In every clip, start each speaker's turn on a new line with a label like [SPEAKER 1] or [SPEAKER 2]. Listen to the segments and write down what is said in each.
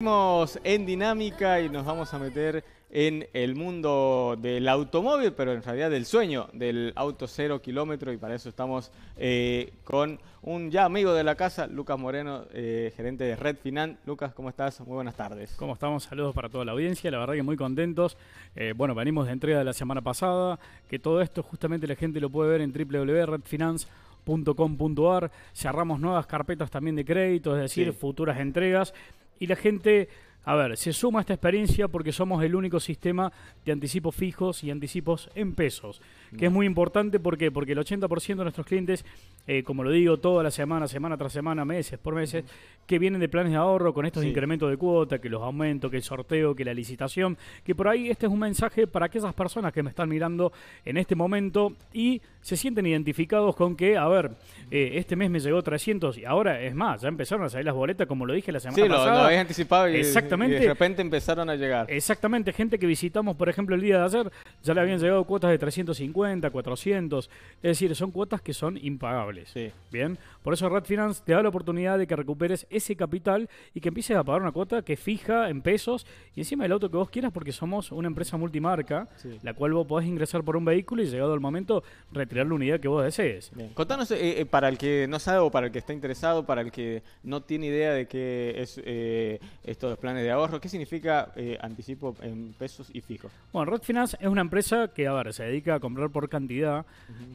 [SPEAKER 1] Estamos en dinámica y nos vamos a meter en el mundo del automóvil, pero en realidad del sueño del auto cero kilómetro y para eso estamos eh, con un ya amigo de la casa, Lucas Moreno, eh, gerente de Red Finan. Lucas, ¿cómo estás? Muy buenas tardes. ¿Cómo estamos? Saludos para toda la audiencia, la verdad que muy contentos. Eh, bueno, venimos de entrega de la semana
[SPEAKER 2] pasada, que todo esto justamente la gente lo puede ver en www.redfinance.com.ar cerramos nuevas carpetas también de crédito, es decir, futuras entregas y la gente a ver, se suma esta experiencia porque somos el único sistema de anticipos fijos y anticipos en pesos, que es muy importante ¿por qué? porque el 80% de nuestros clientes, eh, como lo digo, toda la semana, semana tras semana, meses por meses, que vienen de planes de ahorro con estos incrementos de cuota, que los aumentos, que el sorteo, que la licitación, que por ahí este es un mensaje para aquellas personas que me están mirando en este momento y se sienten identificados con que, a ver, eh, este mes me llegó 300 y ahora es más, ya empezaron a salir las boletas, como lo dije la semana pasada. Sí, lo, habéis anticipado. Y, Exactamente y de repente empezaron a llegar. Exactamente, gente que visitamos, por ejemplo, el día de ayer, ya le habían llegado cuotas de 350, 400. Es decir, son cuotas que son impagables. Bien, por eso Red Finance te da la oportunidad de que recuperes ese capital y que empieces a pagar una cuota que fija en pesos y encima del auto que vos quieras, porque somos una empresa multimarca, la cual vos podés ingresar por un vehículo y llegado el momento retirar la unidad que vos desees. Bien.
[SPEAKER 1] Contanos, eh, eh, para el que no sabe o para el que está interesado, para el que no tiene idea de qué es eh, estos planes de ahorro. ¿Qué significa eh, anticipo en pesos y fijo?
[SPEAKER 2] Bueno, Red es una empresa que, a se dedica a comprar por cantidad,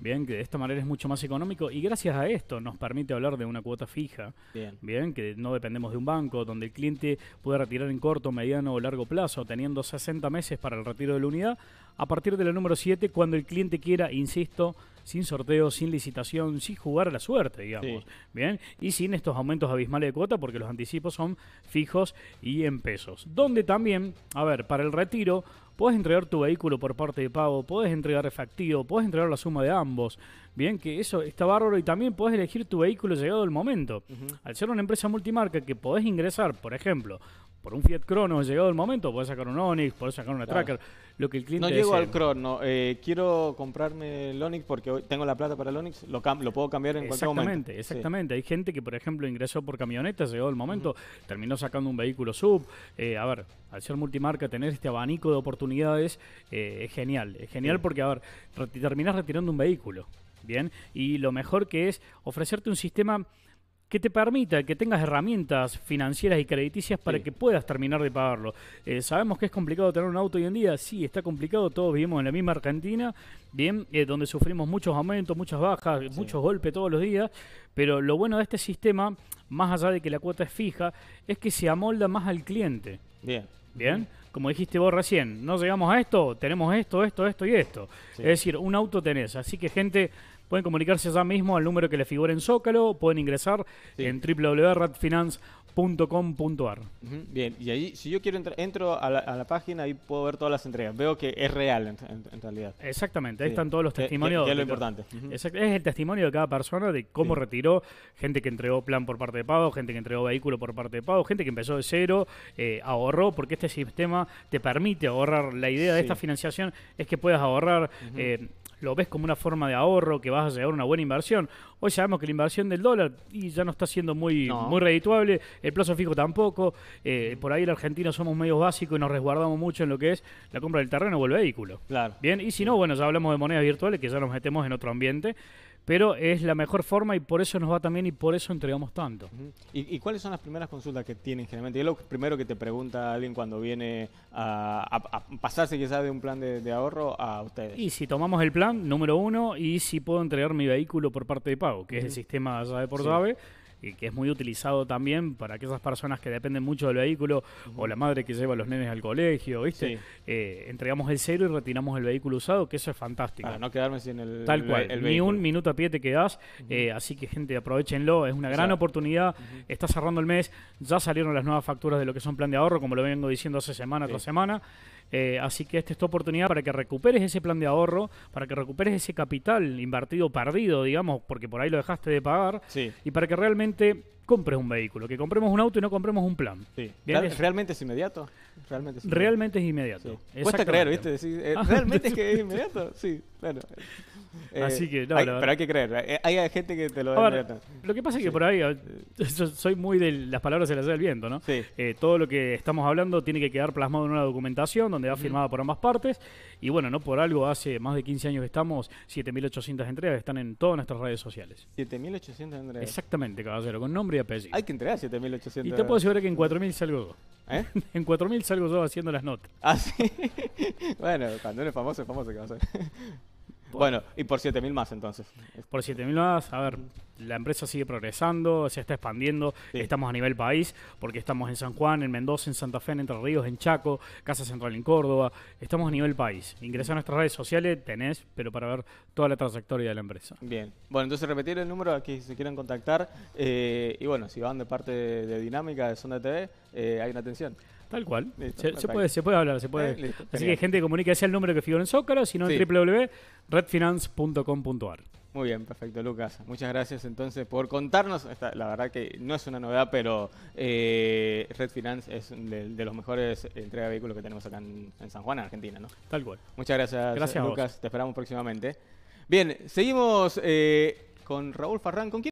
[SPEAKER 2] bien, que de esta manera es mucho más económico y gracias a esto nos permite hablar de una cuota fija, bien, que no dependemos de un banco, donde el cliente puede retirar en corto, mediano o largo plazo, teniendo 60 meses para el retiro de la unidad a partir de la número 7 cuando el cliente quiera, insisto, sin sorteo, sin licitación, sin jugar a la suerte, digamos. Bien, y sin estos aumentos abismales de cuota porque los anticipos son fijos y en pesos. Donde también, a ver, para el retiro, puedes entregar tu vehículo por parte de pago, puedes entregar efectivo, puedes entregar la suma de ambos. Bien, que eso está bárbaro y también puedes elegir tu vehículo llegado el momento. Al ser una empresa multimarca que podés ingresar, por ejemplo, por un Fiat Crono, llegado el momento, podés sacar un Onix, podés sacar una Tracker, lo que el cliente No llego al
[SPEAKER 1] Crono, eh, quiero comprarme el Onix porque tengo la plata para el Onix, lo, lo puedo cambiar en cualquier momento. Exactamente, exactamente.
[SPEAKER 2] Hay gente que, por ejemplo, ingresó por camioneta, llegó el momento, terminó sacando un vehículo sub. Eh, a ver, al ser multimarca, tener este abanico de oportunidades eh, es genial. Es genial porque, a ver, terminás retirando un vehículo, ¿bien? Y lo mejor que es ofrecerte un sistema que te permita, que tengas herramientas financieras y crediticias para que puedas terminar de pagarlo. Eh, sabemos que es complicado tener un auto hoy en día, sí, está complicado, todos vivimos en la misma Argentina, bien, eh, donde sufrimos muchos aumentos, muchas bajas, muchos golpes todos los días, pero lo bueno de este sistema, más allá de que la cuota es fija, es que se amolda más al cliente. Bien. Bien, como dijiste vos recién, no llegamos a esto, tenemos esto, esto, esto y esto. Es decir, un auto tenés. Así que, gente, pueden comunicarse ya mismo al número que le figura en Zócalo, pueden ingresar en www.radfinance.com .com.ar
[SPEAKER 1] Bien, y ahí si yo quiero entrar, entro a la, página y puedo ver todas las entregas. Veo que es real en, realidad.
[SPEAKER 2] Exactamente, ahí están todos los testimonios. es lo importante. es el testimonio de cada persona de cómo retiró, gente que entregó plan por parte de pago, gente que entregó vehículo por parte de pago, gente que empezó de cero, eh, ahorró, porque este sistema te permite ahorrar. La idea de esta financiación es que puedas ahorrar. Eh, lo ves como una forma de ahorro, que vas a llegar a una buena inversión. Hoy sabemos que la inversión del dólar y ya no está siendo muy, muy redituable, el plazo fijo tampoco, eh, por ahí en Argentina somos medios básicos y nos resguardamos mucho en lo que es la compra del terreno o el vehículo. Claro. Bien, y si no, bueno, ya hablamos de monedas virtuales que ya nos metemos en otro ambiente pero es la mejor forma y por eso nos va también y por eso entregamos tanto.
[SPEAKER 1] ¿Y, cuáles son las primeras consultas que tienen generalmente? Es lo primero que te pregunta alguien cuando viene a, pasarse quizás de un plan de, ahorro a ustedes.
[SPEAKER 2] Y si tomamos el plan, número uno, y si puedo entregar mi vehículo por parte de pago, que es el sistema llave por que es muy utilizado también para aquellas personas que dependen mucho del vehículo o la madre que lleva a los nenes al colegio, ¿viste? Eh, entregamos el cero y retiramos el vehículo usado, que eso es fantástico.
[SPEAKER 1] Para no quedarme sin el Tal cual, ni un
[SPEAKER 2] minuto a pie te quedas, eh, así que gente, aprovechenlo, es una gran oportunidad, está cerrando el mes, ya salieron las nuevas facturas de lo que son plan de ahorro, como lo vengo diciendo hace semana tras semana. Eh, así que esta es tu oportunidad para que recuperes ese plan de ahorro, para que recuperes ese capital invertido, perdido, digamos, porque por ahí lo dejaste de pagar, y para que realmente compres un vehículo, que compremos un auto y no compremos un plan.
[SPEAKER 1] ¿Realmente es inmediato? Realmente es inmediato. Realmente
[SPEAKER 2] es inmediato. Cuesta creer, ¿viste? Eh, ¿Realmente es que es inmediato?
[SPEAKER 1] Sí, claro. Eh, Así que, no, Pero hay que creer. Eh, eh, hay gente que te lo da Lo que pasa es que por
[SPEAKER 2] ahí, soy muy de las palabras de las da del viento, ¿no? todo lo que estamos hablando tiene que quedar plasmado en una documentación donde va firmada por ambas partes. Y bueno, no por algo, hace más de 15 años que estamos, 7.800 entregas están en todas nuestras redes sociales.
[SPEAKER 1] 7.800 entregas. Exactamente, caballero, con nombre y apellido. Hay que entregar 7.800. Y te puedo
[SPEAKER 2] asegurar que en 4.000 salgo yo. en 4.000 salgo yo haciendo
[SPEAKER 1] las notas. Ah, bueno, cuando eres famoso es famoso, que va a hacer bueno, y por 7.000 más entonces. Por 7.000 más, a ver, la empresa
[SPEAKER 2] sigue progresando, se está expandiendo, estamos a nivel país, porque estamos en San Juan, en Mendoza, en Santa Fe, en Entre Ríos, en Chaco, Casa Central en Córdoba, estamos a nivel país. Ingresa a nuestras redes sociales, tenés, pero para ver toda la trayectoria de la empresa.
[SPEAKER 1] Bien, bueno, entonces repetir el número aquí si se quieren contactar, eh, y bueno, si van de parte de, Dinámica, de Sonda TV, eh, hay una atención. Tal cual. se, puede, se, puede, hablar, se puede. Eh, Así que
[SPEAKER 2] gente comunique el número que figura en Zócalo, sino en www.redfinance.com.ar.
[SPEAKER 1] Muy bien, perfecto, Lucas. Muchas gracias entonces por contarnos. la verdad que no es una novedad, pero eh, Red Finance es de, los mejores entrega de vehículos que tenemos acá en, San Juan, en Argentina, ¿no? Tal cual. Muchas gracias, gracias Lucas. Te esperamos próximamente. Bien, seguimos eh, con Raúl Farrán. ¿Con quién?